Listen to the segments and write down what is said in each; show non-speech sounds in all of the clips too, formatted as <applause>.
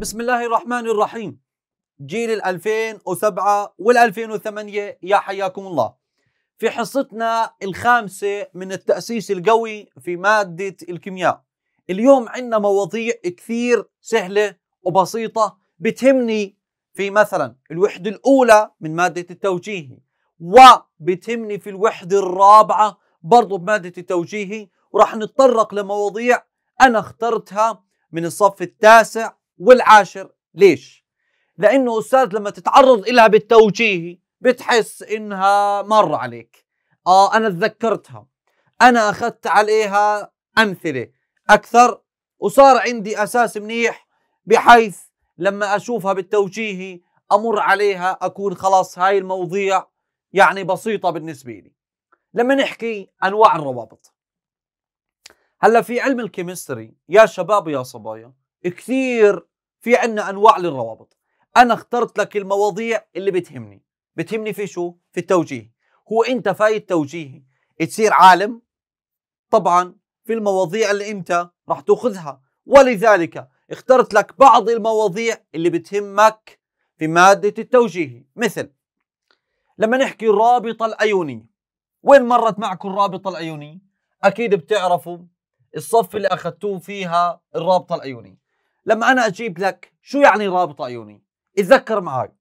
بسم الله الرحمن الرحيم جيل ال 2007 وال 2008 يا حياكم الله في حصتنا الخامسة من التأسيس القوي في مادة الكيمياء اليوم عندنا مواضيع كثير سهلة وبسيطة بتهمني في مثلا الوحدة الأولى من مادة التوجيهي وبتهمني في الوحدة الرابعة برضو بمادة التوجيهي وراح نتطرق لمواضيع أنا اخترتها من الصف التاسع والعاشر ليش؟ لأنه أستاذ لما تتعرض إلها بالتوجيهي بتحس إنها مر عليك آه أنا تذكرتها أنا أخذت عليها أمثلة أكثر وصار عندي أساس منيح بحيث لما أشوفها بالتوجيهي أمر عليها أكون خلاص هاي المواضيع يعني بسيطة بالنسبة لي لما نحكي أنواع الروابط هلا في علم الكيمستري يا شباب يا صبايا كثير في عنا انواع للروابط انا اخترت لك المواضيع اللي بتهمني بتهمني في شو في التوجيه هو انت فايت توجيهي تصير عالم طبعا في المواضيع اللي انت راح تاخذها ولذلك اخترت لك بعض المواضيع اللي بتهمك في مادة التوجيه مثل لما نحكي الرابطة الأيونية وين مرت معكم الرابطة الأيونية؟ أكيد بتعرفوا الصف اللي أخذتوه فيها الرابطة الأيونية لما أنا أجيب لك شو يعني رابطة عيوني اتذكر معي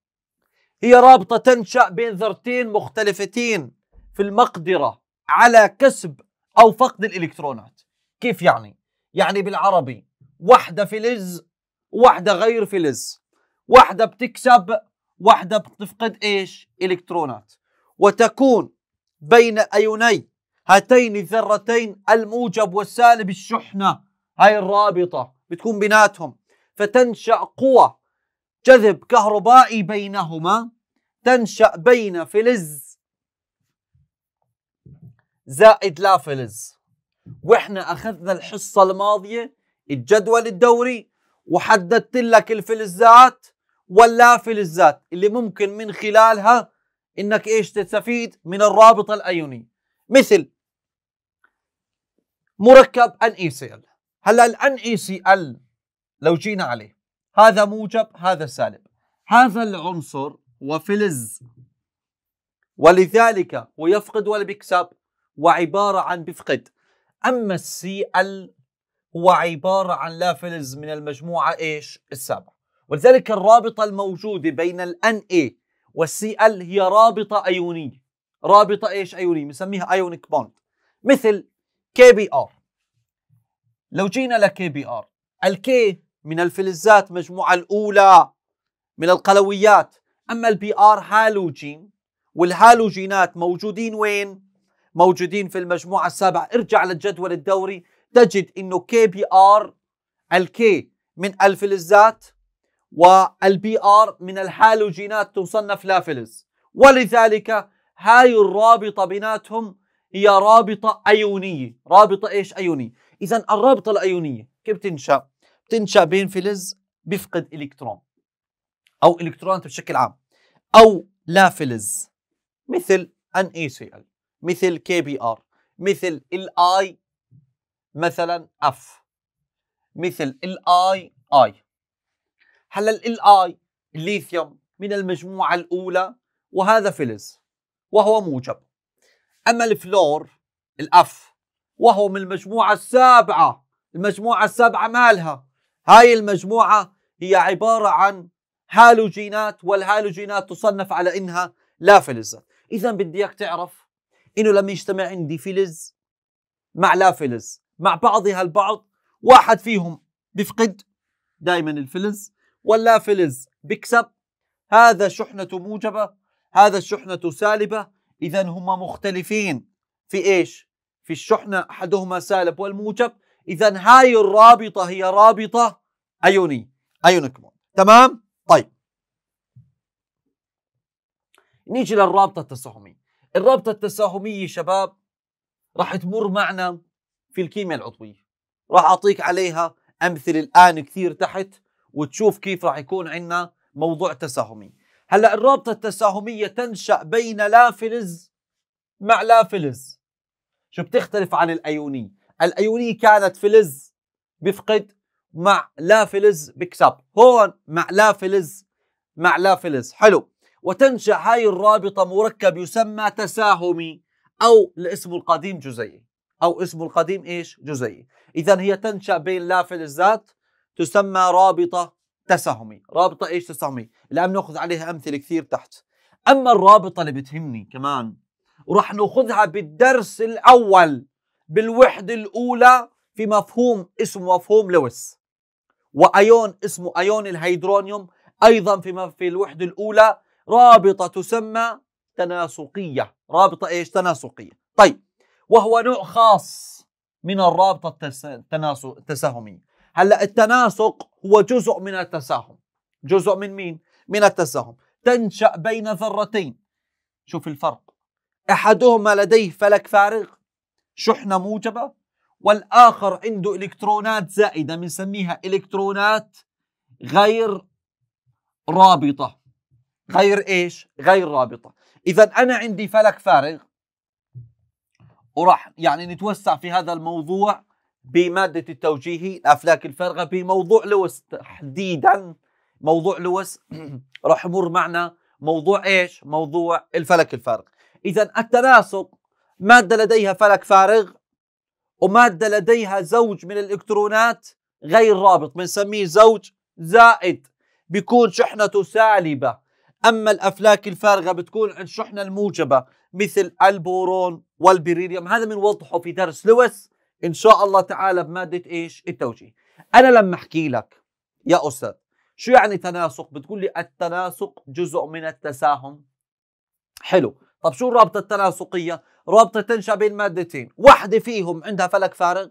هي رابطة تنشأ بين ذرتين مختلفتين في المقدرة على كسب أو فقد الإلكترونات كيف يعني؟ يعني بالعربي واحدة فلز واحدة غير فلز واحدة بتكسب واحدة بتفقد إيش؟ إلكترونات وتكون بين أيوني هاتين الذرتين الموجب والسالب الشحنة هاي الرابطة بتكون بيناتهم فتنشأ قوى جذب كهربائي بينهما تنشأ بين فلز زائد لا فلز واحنا اخذنا الحصة الماضية الجدول الدوري وحددت لك الفلزات واللا فلزات اللي ممكن من خلالها انك ايش تستفيد من الرابط الايوني مثل مركب ان اي سي ال هلا الان اي سي ال لو جينا عليه هذا موجب هذا سالب هذا العنصر وفلز ولذلك هو يفقد ولا بيكسب وعبارة عن بيفقد أما السي ال هو عبارة عن لا فلز من المجموعة إيش السابعة ولذلك الرابطة الموجودة بين ال اي والسي ال هي رابطة أيونية رابطة إيش أيونية بنسميها أيونيك بوند مثل كي بي ار لو جينا لكي بي ار الكي من الفلزات مجموعة الأولى من القلويات أما البي ار هالوجين والهالوجينات موجودين وين؟ موجودين في المجموعة السابعة ارجع للجدول الدوري تجد أنه كي بي ار الكي من الفلزات والبي ار من الهالوجينات تصنف لا فلز ولذلك هاي الرابطة بيناتهم هي رابطة أيونية رابطة إيش أيونية إذا الرابطة الأيونية كيف بتنشأ؟ بتنشأ بين فلز بيفقد إلكترون أو إلكترونات بشكل عام أو لا فلز مثل ان اي سي ال مثل كي بي ار مثل ال مثلا اف مثل الاي اي هلا الاي الليثيوم من المجموعه الاولى وهذا فلز وهو موجب اما الفلور الاف وهم المجموعة السابعة المجموعة السابعة مالها هاي المجموعة هي عبارة عن هالوجينات والهالوجينات تصنف على إنها لا فلزة إذا بدي إياك تعرف إنه لما يجتمع عندي فلز مع لا فلز مع بعضها البعض واحد فيهم بفقد دائما الفلز واللا فلز بكسب هذا شحنة موجبة هذا شحنة سالبة إذا هما مختلفين في إيش؟ في الشحنة أحدهما سالب والموجب إذا هاي الرابطة هي رابطة أيونية أيونيك بوند تمام؟ طيب نيجي للرابطة التساهمية الرابطة التساهمية شباب راح تمر معنا في الكيمياء العضوية راح أعطيك عليها أمثلة الآن كثير تحت وتشوف كيف راح يكون عندنا موضوع تساهمي هلا الرابطة التساهمية تنشأ بين لا فلز مع لا فلز شو بتختلف عن الايونيه الايونيه كانت فلز بيفقد مع لا فلز بكسب هون مع لا فلز مع لا فلز حلو وتنشأ هاي الرابطة مركب يسمى تساهمي أو الاسم القديم جزيئي أو اسم القديم إيش جزيئي إذا هي تنشأ بين لا فلزات تسمى رابطة تساهمي رابطة إيش تساهمي الآن نأخذ عليها أمثلة كثير تحت أما الرابطة اللي بتهمني كمان وراح ناخذها بالدرس الاول بالوحده الاولى في مفهوم اسمه مفهوم لويس وايون اسمه ايون الهيدرونيوم ايضا في في الوحده الاولى رابطه تسمى تناسقيه رابطه ايش تناسقيه طيب وهو نوع خاص من الرابطه التناسق التساهميه هلا التناسق هو جزء من التساهم جزء من مين من التساهم تنشا بين ذرتين شوف الفرق احدهما لديه فلك فارغ شحنه موجبه والاخر عنده الكترونات زائده بنسميها الكترونات غير رابطه غير ايش غير رابطه اذا انا عندي فلك فارغ وراح يعني نتوسع في هذا الموضوع بماده التوجيهي الافلاك الفارغه بموضوع لويس تحديدا موضوع لويس <clears throat> راح يمر معنا موضوع ايش موضوع الفلك الفارغ إذا التناسق مادة لديها فلك فارغ ومادة لديها زوج من الإلكترونات غير رابط بنسميه زوج زائد بيكون شحنته سالبة أما الأفلاك الفارغة بتكون عند شحنة الموجبة مثل البورون والبريليوم هذا بنوضحه في درس لويس إن شاء الله تعالى بمادة إيش التوجيه أنا لما أحكي لك يا أستاذ شو يعني تناسق بتقول لي التناسق جزء من التساهم حلو طب شو الرابطة التناسقية؟ رابطة تنشأ بين مادتين واحدة فيهم عندها فلك فارغ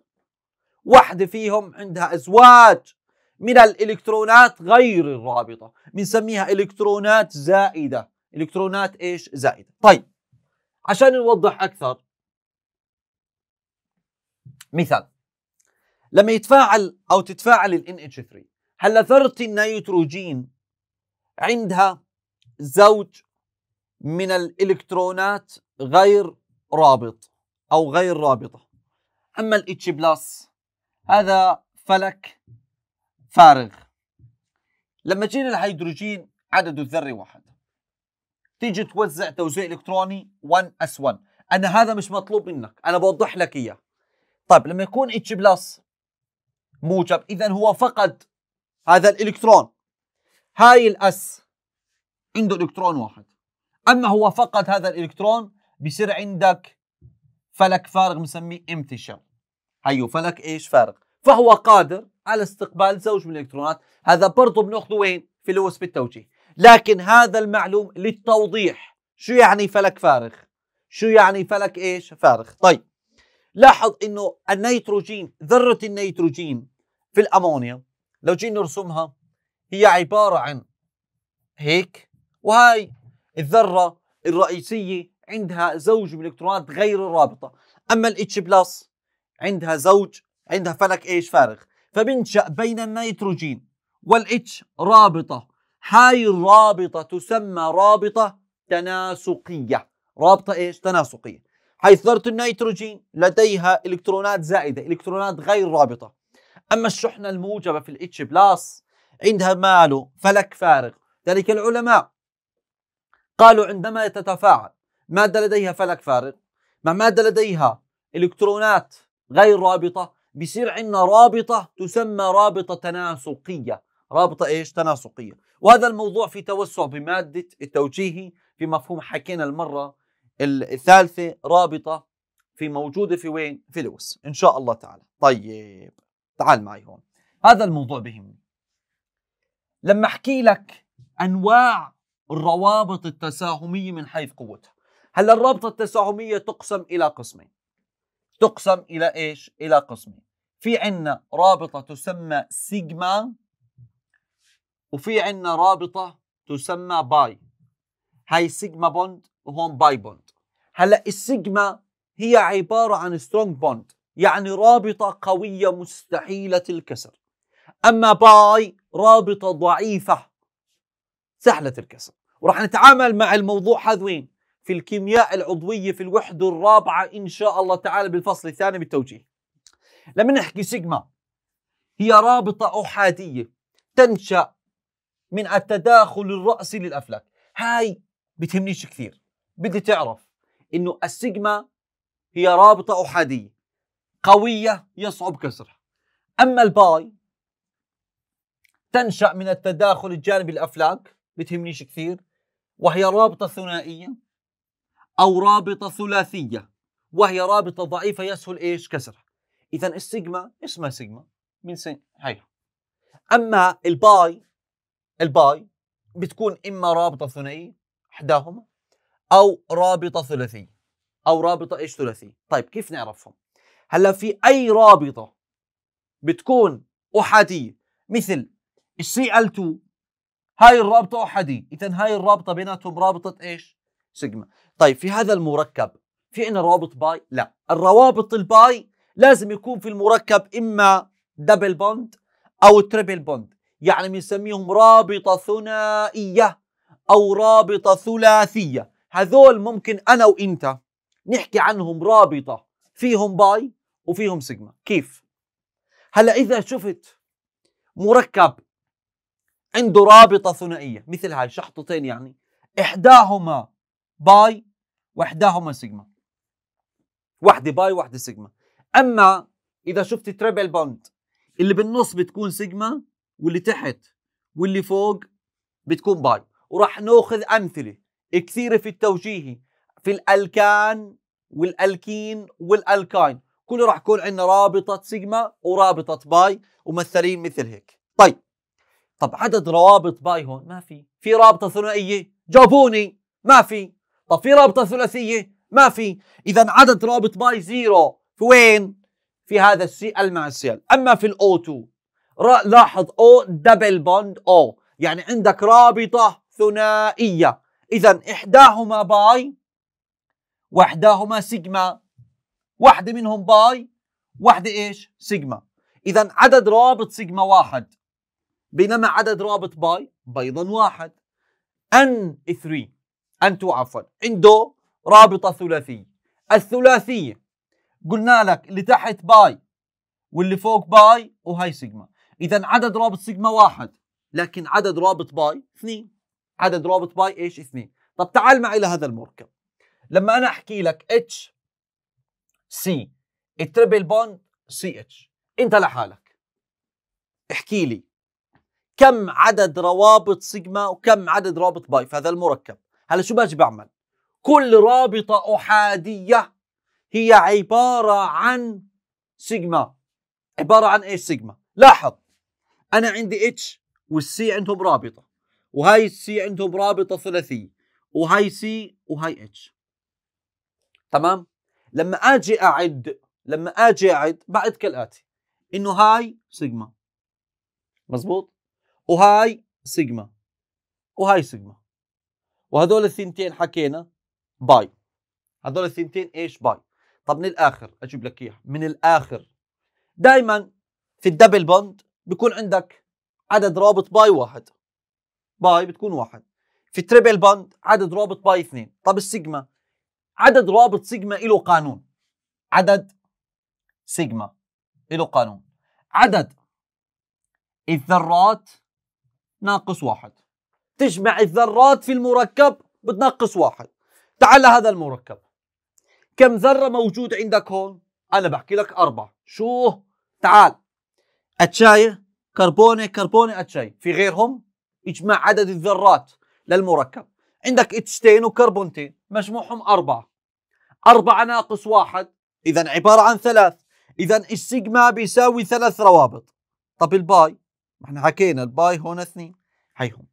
واحدة فيهم عندها أزواج من الإلكترونات غير الرابطة بنسميها إلكترونات زائدة إلكترونات إيش زائدة طيب عشان نوضح أكثر مثال لما يتفاعل أو تتفاعل ال NH3 هل ذرة النيتروجين عندها زوج من الإلكترونات غير رابط أو غير رابطة أما الاتش بلس هذا فلك فارغ لما جينا الهيدروجين عدده الذري واحد تيجي توزع توزيع إلكتروني 1 اس 1 أنا هذا مش مطلوب منك أنا بوضح لك إياه طيب لما يكون اتش بلس موجب إذا هو فقد هذا الإلكترون هاي الأس عنده إلكترون واحد اما هو فقط هذا الالكترون بصير عندك فلك فارغ بنسميه empty shell هيو فلك ايش فارغ فهو قادر على استقبال زوج من الالكترونات هذا برضه بناخذه وين في لوس بالتوجيه لكن هذا المعلوم للتوضيح شو يعني فلك فارغ شو يعني فلك ايش فارغ طيب لاحظ انه النيتروجين ذره النيتروجين في الامونيا لو جينا نرسمها هي عباره عن هيك وهي الذرة الرئيسية عندها زوج من الإلكترونات غير الرابطة أما الاتش بلس عندها زوج عندها فلك ايش فارغ فبنشأ بين النيتروجين والاتش رابطة هاي الرابطة تسمى رابطة تناسقية رابطة ايش تناسقية حيث ذرة النيتروجين لديها إلكترونات زائدة إلكترونات غير رابطة أما الشحنة الموجبة في الاتش بلس عندها ماله فلك فارغ ذلك العلماء قالوا عندما تتفاعل مادة لديها فلك فارغ مع مادة لديها إلكترونات غير رابطة بصير عندنا رابطة تسمى رابطة تناسقية رابطة إيش؟ تناسقية وهذا الموضوع في توسع بمادة التوجيهي في مفهوم حكينا المرة الثالثة رابطة في موجودة في وين؟ في لوس إن شاء الله تعالى طيب تعال معي هون هذا الموضوع بهمني لما أحكي لك أنواع الروابط التساهمية من حيث قوتها هلا الرابطة التساهمية تقسم إلى قسمين تقسم إلى إيش؟ إلى قسمين في عنا رابطة تسمى سيجما وفي عنا رابطة تسمى باي هاي سيجما بوند وهون باي بوند هلا السيجما هي عبارة عن سترونج بوند يعني رابطة قوية مستحيلة الكسر أما باي رابطة ضعيفة سهلة الكسر وراح نتعامل مع الموضوع هذا وين؟ في الكيمياء العضوية في الوحدة الرابعة إن شاء الله تعالى بالفصل الثاني بالتوجيه لما نحكي سيجما هي رابطة أحادية تنشأ من التداخل الرأسي للأفلاك هاي بتهمنيش كثير بدي تعرف إنه السيجما هي رابطة أحادية قوية يصعب كسرها أما الباي تنشأ من التداخل الجانبي للأفلاك بتهمنيش كثير وهي رابطة ثنائية أو رابطة ثلاثية وهي رابطة ضعيفة يسهل إيش كسرها إذا السيجما اسمها سيجما من سين هاي أما الباي الباي بتكون إما رابطة ثنائية إحداهما أو رابطة ثلاثية أو رابطة إيش ثلاثية طيب كيف نعرفهم هلا في أي رابطة بتكون أحادية مثل ال cl 2 هاي الرابطه أحدي اذا هاي الرابطه بيناتهم رابطه ايش سيجما طيب في هذا المركب في عنا روابط باي لا الروابط الباي لازم يكون في المركب اما دبل بوند او تريبل بوند يعني بنسميهم رابطه ثنائيه او رابطه ثلاثيه هذول ممكن انا وانت نحكي عنهم رابطه فيهم باي وفيهم سيجما كيف هلا اذا شفت مركب عنده رابطة ثنائية مثل هاي شحطتين يعني إحداهما باي وإحداهما سيجما واحدة باي واحدة سيجما أما إذا شفت تريبل بوند اللي بالنص بتكون سيجما واللي تحت واللي فوق بتكون باي وراح ناخذ أمثلة كثيرة في التوجيه في الألكان والألكين والألكاين كله راح يكون عندنا رابطة سيجما ورابطة باي ومثلين مثل هيك طيب طب عدد روابط باي هون ما في في رابطه ثنائيه جابوني ما في طب في رابطه ثلاثيه ما في اذا عدد روابط باي زيرو في وين في هذا السي ال مع السي ال اما في الاو 2 لاحظ او دبل بوند او يعني عندك رابطه ثنائيه اذا احداهما باي واحداهما سيجما واحده منهم باي واحده ايش سيجما اذا عدد روابط سيجما واحد بينما عدد رابط باي بيضا واحد ان 3 ان 2 عفوا عنده رابطة ثلاثية الثلاثية قلنا لك اللي تحت باي واللي فوق باي وهي سيجما إذا عدد رابط سيجما واحد لكن عدد رابط باي اثنين عدد رابط باي ايش اثنين طب تعال معي لهذا المركب لما أنا أحكي لك اتش سي التربل بوند سي اتش أنت لحالك احكي لي كم عدد روابط سيجما وكم عدد روابط باي في هذا المركب هلا شو باجي بعمل كل رابطة أحادية هي عبارة عن سيجما عبارة عن ايش سيجما لاحظ أنا عندي اتش والسي عندهم رابطة وهاي السي عندهم رابطة ثلاثية وهاي سي وهاي اتش تمام لما اجي اعد لما اجي اعد بعد كالاتي انه هاي سيجما مزبوط وهاي سيجما وهاي سيجما وهدول الثنتين حكينا باي هدول الثنتين ايش باي طب من الاخر اجيب لك اياها من الاخر دائما في الدبل بوند بيكون عندك عدد رابط باي واحد باي بتكون واحد في التريبل بوند عدد رابط باي اثنين طب السيجما عدد رابط سيجما له قانون عدد سيجما له قانون عدد الذرات ناقص واحد تجمع الذرات في المركب بتنقص واحد تعال لهذا المركب كم ذرة موجود عندك هون أنا بحكي لك أربعة شو تعال أتشاي كربونة كربونة أتشاي في غيرهم اجمع عدد الذرات للمركب عندك اتشتين وكربونتين مجموعهم أربعة أربعة ناقص واحد إذا عبارة عن ثلاث إذا السيجما بيساوي ثلاث روابط طب الباي احنا حكينا الباي هون اثنين حيهم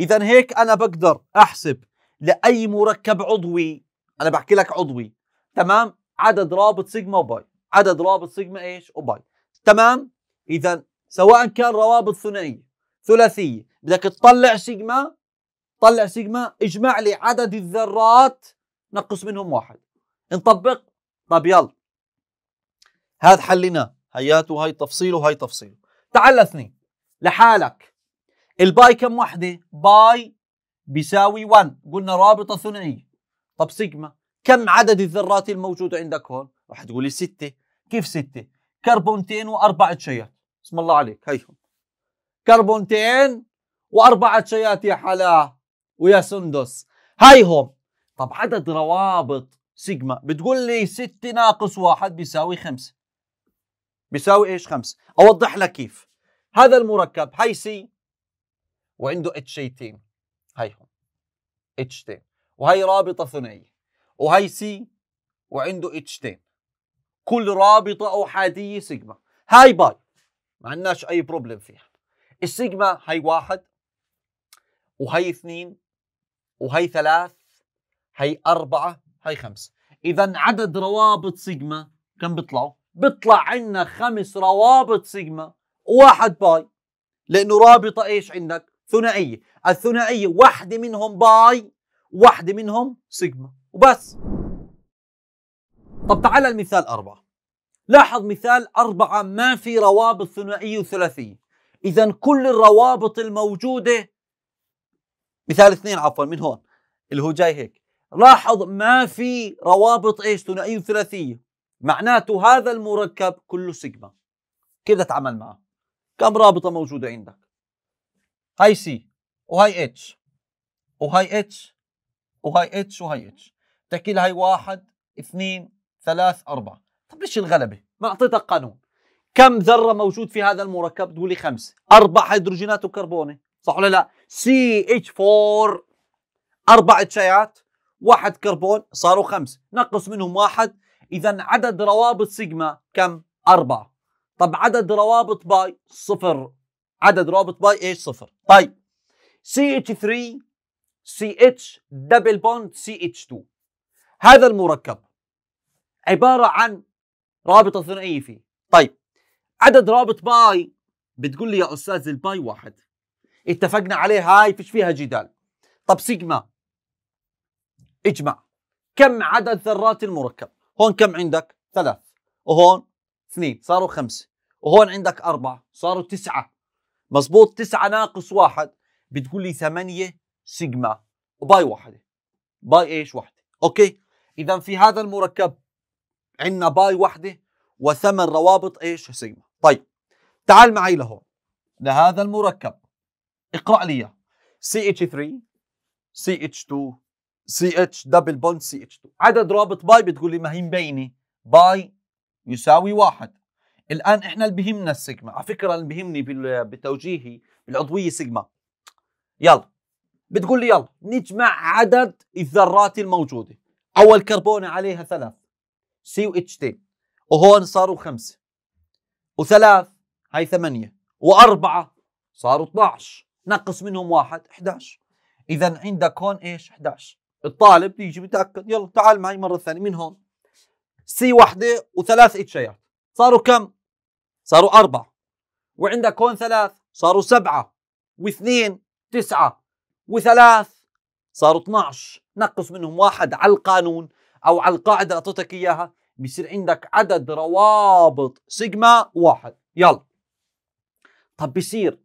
اذا هيك انا بقدر احسب لاي مركب عضوي انا بحكي لك عضوي تمام عدد رابط سيجما وباي عدد رابط سيجما ايش وباي تمام اذا سواء كان روابط ثنائيه ثلاثيه بدك تطلع سيجما طلع سيجما اجمع لي عدد الذرات نقص منهم واحد نطبق طب يلا هذا حليناه هياته هاي تفصيله وهاي تفصيله تعال اثنين لحالك الباي كم وحده باي بيساوي 1 قلنا رابطه ثنائيه طب سيجما كم عدد الذرات الموجوده عندك هون رح تقول لي كيف ستة؟ كربونتين واربعه شيات بسم الله عليك هيهم كربونتين واربعه شيات يا حلا ويا سندس هيهم طب عدد روابط سيجما بتقول لي ستة ناقص واحد بيساوي خمسة بيساوي ايش خمسة اوضح لك كيف هذا المركب هاي سي وعنده اتش 18 هيهم اتش 10 وهي رابطه ثنائيه وهي سي وعنده اتش كل رابطه احاديه سيجما هاي باي ما عندناش اي بروبلم فيها السيجما هي واحد وهي اثنين وهي ثلاث هي أربعة هي خمسة إذا عدد روابط سيجما كم بيطلعوا؟ بيطلع عندنا خمس روابط سيجما واحد باي لانه رابطه ايش عندك ثنائيه الثنائيه واحده منهم باي واحده منهم سيجما وبس طب تعال المثال أربعة لاحظ مثال أربعة ما في روابط ثنائية وثلاثية إذا كل الروابط الموجودة مثال اثنين عفوا من هون اللي هو جاي هيك لاحظ ما في روابط ايش ثنائية وثلاثية معناته هذا المركب كله سيجما كيف بدي اتعامل معه كم رابطه موجوده عندك هاي سي وهاي اتش وهاي اتش وهاي اتش وهاي اتش بتحكي لي هاي واحد اثنين ثلاث أربعة طب ليش الغلبة؟ ما أعطيتك قانون كم ذرة موجود في هذا المركب؟ تقول لي خمسة أربع هيدروجينات وكربونة صح ولا لا؟ سي اتش 4 أربع اتشيات واحد كربون صاروا خمسة نقص منهم واحد إذا عدد روابط سيجما كم؟ أربعة طب عدد روابط باي صفر عدد روابط باي ايش صفر طيب CH3 CH دبل بوند CH2 هذا المركب عبارة عن رابطة ثنائية فيه طيب عدد رابط باي بتقول لي يا أستاذ الباي واحد اتفقنا عليه هاي فيش فيها جدال طب سيجما اجمع كم عدد ذرات المركب هون كم عندك ثلاث وهون اثنين صاروا خمسة وهون عندك أربعة صاروا تسعة مزبوط تسعة ناقص واحد بتقول لي ثمانية سيجما وباي واحدة باي ايش واحدة اوكي اذا في هذا المركب عندنا باي واحدة وثمن روابط ايش سيجما طيب تعال معي لهون لهذا المركب اقرأ لي اياه CH3 CH2 CH دبل بوند CH2 عدد روابط باي بتقول لي ما هي مبينة باي يساوي واحد الآن إحنا اللي بهمنا السيجما على فكرة اللي بهمني بتوجيهي بالعضوية سيجما يلا بتقول لي يلا نجمع عدد الذرات الموجودة أول كربونة عليها ثلاث سي و اتش تي وهون صاروا خمسة وثلاث هاي ثمانية وأربعة صاروا 12 نقص منهم واحد 11 إذا عندك هون إيش 11 الطالب بيجي بتأكد يلا تعال معي مرة ثانية من هون سي واحدة وثلاث اتشيات صاروا كم؟ صاروا أربعة وعندك هون ثلاث صاروا سبعة واثنين تسعة وثلاث صاروا 12 نقص منهم واحد على القانون أو على القاعدة اللي أعطيتك إياها بيصير عندك عدد روابط سيجما واحد يلا طب بيصير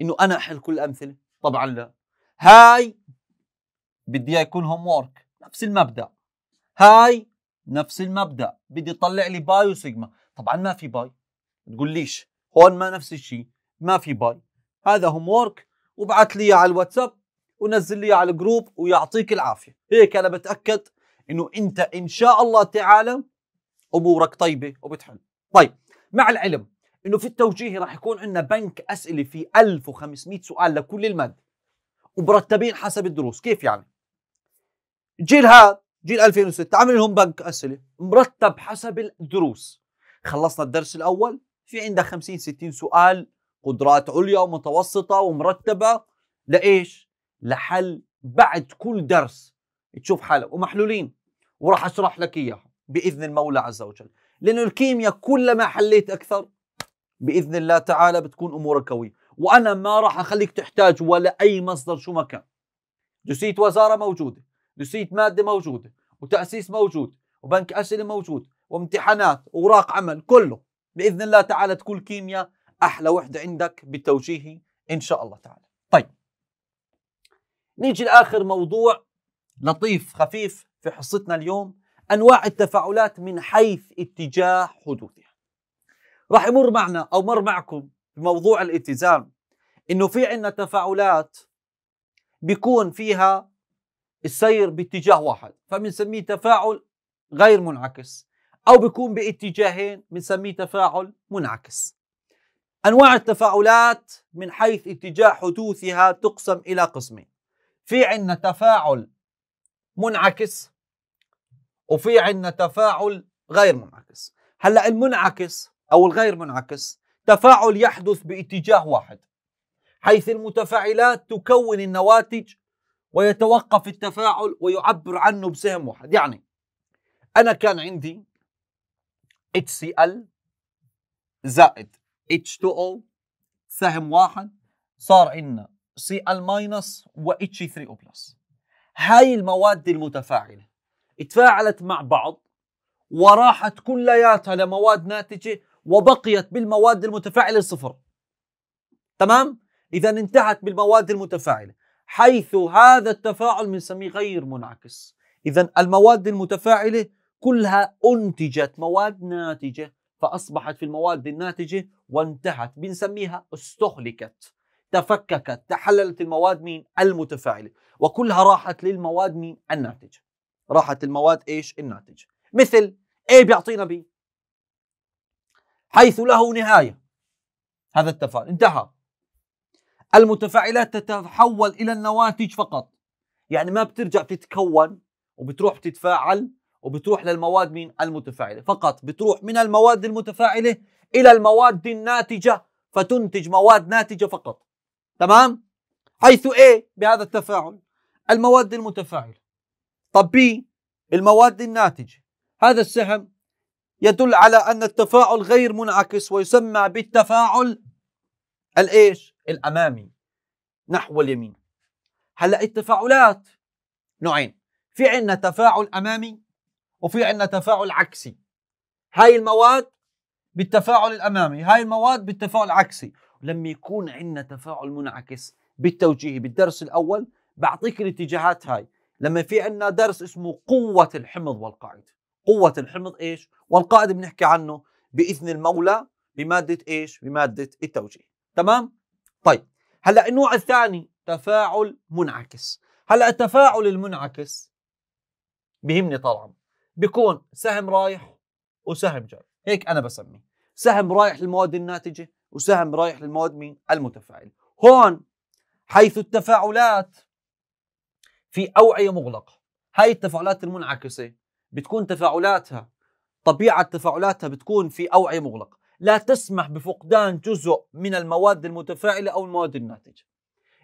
إنه أنا أحل كل الأمثلة طبعا لا هاي بدي يكون هوم وورك نفس المبدا هاي نفس المبدا بدي طلع لي باي وسيجما طبعا ما في باي تقول ليش هون ما نفس الشيء ما في باي هذا هوم وورك وبعث لي على الواتساب ونزل لي على الجروب ويعطيك العافيه هيك انا بتاكد انه انت ان شاء الله تعالى امورك طيبه وبتحل طيب مع العلم انه في التوجيهي راح يكون عندنا بنك اسئله في 1500 سؤال لكل الماده ومرتبين حسب الدروس كيف يعني الجيل هذا جيل 2006 عامل لهم بنك اسئله مرتب حسب الدروس خلصنا الدرس الاول في عندك 50 60 سؤال قدرات عليا ومتوسطه ومرتبه لايش؟ لحل بعد كل درس تشوف حالك ومحلولين وراح اشرح لك اياها باذن المولى عز وجل لانه الكيمياء كلما حليت اكثر باذن الله تعالى بتكون امورك قويه وانا ما راح اخليك تحتاج ولا اي مصدر شو ما كان جسيت وزاره موجوده نسيت ماده موجوده وتاسيس موجود وبنك اسئله موجود وامتحانات واوراق عمل كله باذن الله تعالى تكون كيمياء احلى وحده عندك بالتوجيهي ان شاء الله تعالى طيب نيجي لاخر موضوع لطيف خفيف في حصتنا اليوم انواع التفاعلات من حيث اتجاه حدوثها راح يمر معنا او مر معكم بموضوع الاتزان انه في عندنا تفاعلات بيكون فيها السير باتجاه واحد فبنسميه تفاعل غير منعكس أو بيكون باتجاهين بنسميه تفاعل منعكس أنواع التفاعلات من حيث اتجاه حدوثها تقسم إلى قسمين في عندنا تفاعل منعكس وفي عندنا تفاعل غير منعكس هلا المنعكس او الغير منعكس تفاعل يحدث باتجاه واحد حيث المتفاعلات تكون النواتج ويتوقف التفاعل ويعبر عنه بسهم واحد يعني أنا كان عندي HCl زائد H2O سهم واحد صار عندنا Cl- و H3O هاي المواد المتفاعلة تفاعلت مع بعض وراحت كلياتها لمواد ناتجة وبقيت بالمواد المتفاعلة صفر تمام؟ إذا انتهت بالمواد المتفاعلة حيث هذا التفاعل بنسميه غير منعكس إذا المواد المتفاعلة كلها أنتجت مواد ناتجة فأصبحت في المواد الناتجة وانتهت بنسميها استهلكت تفككت تحللت المواد مين المتفاعلة وكلها راحت للمواد مين الناتجة راحت المواد إيش الناتجة مثل A إيه بيعطينا B حيث له نهاية هذا التفاعل انتهى المتفاعلات تتحول الى النواتج فقط يعني ما بترجع تتكون وبتروح تتفاعل وبتروح للمواد مين المتفاعله فقط بتروح من المواد المتفاعله الى المواد الناتجه فتنتج مواد ناتجه فقط تمام حيث A بهذا التفاعل المواد المتفاعله طب B المواد الناتجه هذا السهم يدل على ان التفاعل غير منعكس ويسمى بالتفاعل الايش الأمامي نحو اليمين هلا التفاعلات نوعين في عندنا تفاعل أمامي وفي عندنا تفاعل عكسي هاي المواد بالتفاعل الأمامي هاي المواد بالتفاعل العكسي لما يكون عندنا تفاعل منعكس بالتوجيهي بالدرس الأول بعطيك الاتجاهات هاي لما في عندنا درس اسمه قوة الحمض والقاعدة قوة الحمض ايش؟ والقاعدة بنحكي عنه بإذن المولى بمادة ايش؟ بمادة التوجيه تمام؟ طيب هلا النوع الثاني تفاعل منعكس هلا التفاعل المنعكس بهمني طبعا بيكون سهم رايح وسهم جاي هيك انا بسميه سهم رايح للمواد الناتجه وسهم رايح للمواد مين المتفاعله هون حيث التفاعلات في اوعيه مغلقه هاي التفاعلات المنعكسه بتكون تفاعلاتها طبيعه تفاعلاتها بتكون في اوعيه مغلقه لا تسمح بفقدان جزء من المواد المتفاعلة أو المواد الناتجة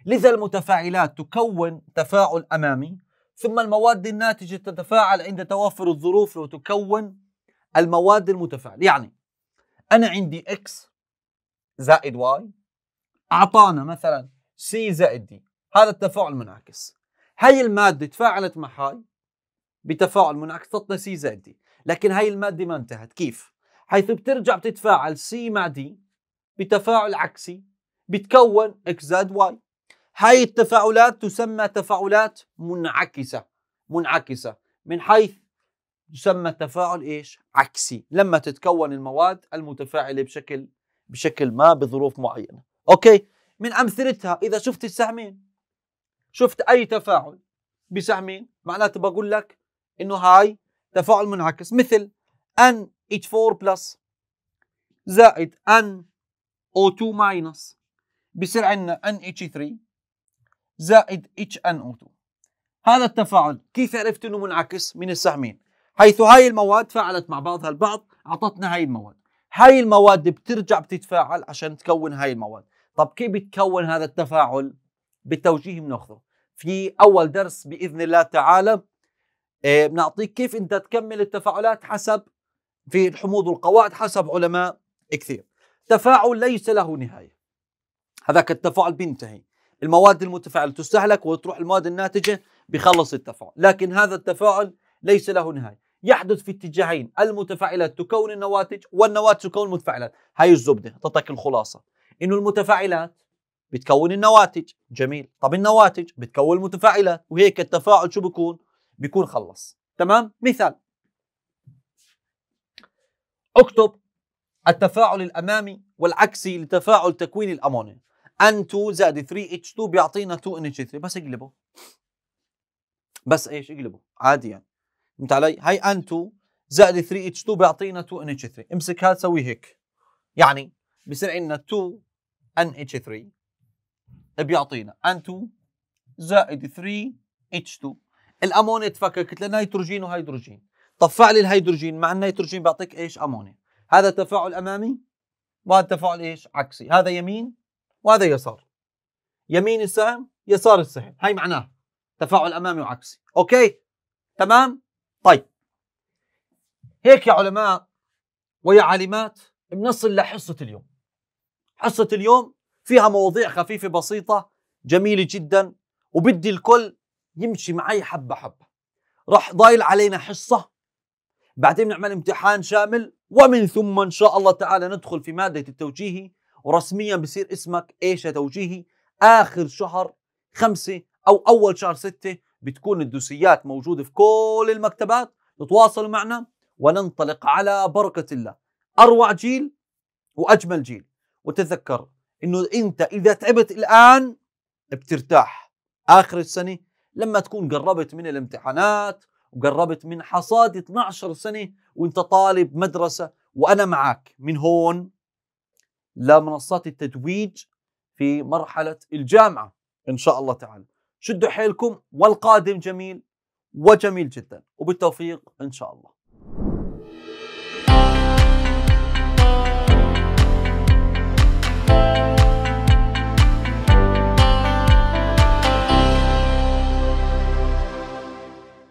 لذا المتفاعلات تكون تفاعل أمامي ثم المواد الناتجة تتفاعل عند توافر الظروف وتكون المواد المتفاعلة يعني أنا عندي X زائد Y أعطانا مثلا C زائد D هذا التفاعل منعكس هاي المادة تفاعلت مع هاي بتفاعل منعكس تعطينا C زائد D لكن هاي المادة ما انتهت كيف؟ حيث بترجع بتتفاعل سي مع دي بتفاعل عكسي بتكون اكس زائد واي هاي التفاعلات تسمى تفاعلات منعكسة منعكسة من حيث يسمى تفاعل ايش؟ عكسي لما تتكون المواد المتفاعلة بشكل بشكل ما بظروف معينة اوكي من امثلتها اذا شفت السهمين شفت اي تفاعل بسهمين معناته بقول لك انه هاي تفاعل منعكس مثل N H4 بلس زائد N O2 ماينس بصير عندنا NH3 زائد HNO2 هذا التفاعل كيف عرفت انه منعكس من السهمين حيث هاي المواد فعلت مع بعضها البعض اعطتنا هاي المواد هاي المواد بترجع بتتفاعل عشان تكون هاي المواد طب كيف بتكون هذا التفاعل بالتوجيه بناخذه في اول درس باذن الله تعالى إيه، بنعطيك كيف انت تكمل التفاعلات حسب في الحموض والقواعد حسب علماء كثير تفاعل ليس له نهاية هذاك التفاعل بينتهي المواد المتفاعلة تستهلك وتروح المواد الناتجة بخلص التفاعل لكن هذا التفاعل ليس له نهاية يحدث في اتجاهين المتفاعلات تكون النواتج والنواتج تكون المتفاعلات هاي الزبدة تعطيك الخلاصة إنه المتفاعلات بتكون النواتج جميل طب النواتج بتكون المتفاعلات وهيك التفاعل شو بيكون بيكون خلص تمام مثال اكتب التفاعل الامامي والعكسي لتفاعل تكوين الامونيا N2 زائد 3H2 بيعطينا 2NH3 بس اقلبه بس ايش اقلبه عادي يعني فهمت علي هي N2 زائد 3H2 بيعطينا 2NH3 امسك هذا سوي هيك يعني بصير عندنا 2NH3 بيعطينا N2 زائد 3H2 الامونيا تفككت لنيتروجين وهيدروجين طفع لي الهيدروجين مع النيتروجين بيعطيك ايش امونيا هذا تفاعل امامي وهذا تفاعل ايش عكسي هذا يمين وهذا يسار يمين السهم يسار السهم هاي معناه تفاعل امامي وعكسي اوكي تمام طيب هيك يا علماء ويا عالمات بنصل لحصه اليوم حصه اليوم فيها مواضيع خفيفه بسيطه جميله جدا وبدي الكل يمشي معي حبه حبه راح ضايل علينا حصه بعدين بنعمل امتحان شامل ومن ثم ان شاء الله تعالى ندخل في ماده التوجيهي ورسميا بصير اسمك ايش توجيهي اخر شهر خمسة او اول شهر ستة بتكون الدوسيات موجوده في كل المكتبات تتواصلوا معنا وننطلق على بركه الله اروع جيل واجمل جيل وتذكر انه انت اذا تعبت الان بترتاح اخر السنه لما تكون قربت من الامتحانات وقربت من حصاد 12 سنة وانت طالب مدرسة وأنا معك من هون لمنصات التتويج في مرحلة الجامعة إن شاء الله تعالى شدوا حيلكم والقادم جميل وجميل جدا وبالتوفيق إن شاء الله